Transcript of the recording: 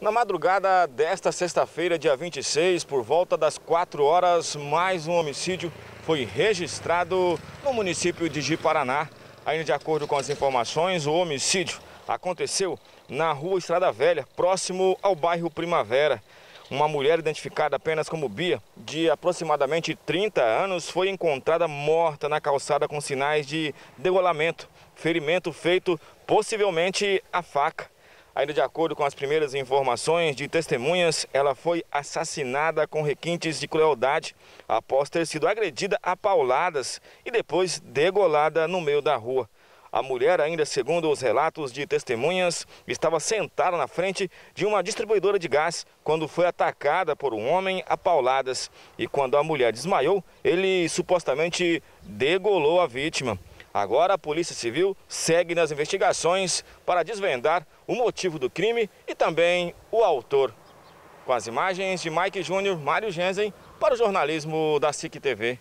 Na madrugada desta sexta-feira, dia 26, por volta das 4 horas, mais um homicídio foi registrado no município de Ji-Paraná. Ainda de acordo com as informações, o homicídio aconteceu na rua Estrada Velha, próximo ao bairro Primavera. Uma mulher identificada apenas como Bia, de aproximadamente 30 anos, foi encontrada morta na calçada com sinais de degolamento, ferimento feito possivelmente a faca. Ainda de acordo com as primeiras informações de testemunhas, ela foi assassinada com requintes de crueldade após ter sido agredida a pauladas e depois degolada no meio da rua. A mulher, ainda segundo os relatos de testemunhas, estava sentada na frente de uma distribuidora de gás quando foi atacada por um homem a pauladas. E quando a mulher desmaiou, ele supostamente degolou a vítima. Agora a Polícia Civil segue nas investigações para desvendar o motivo do crime e também o autor. Com as imagens de Mike Júnior, Mário Gensen, para o jornalismo da SIC TV.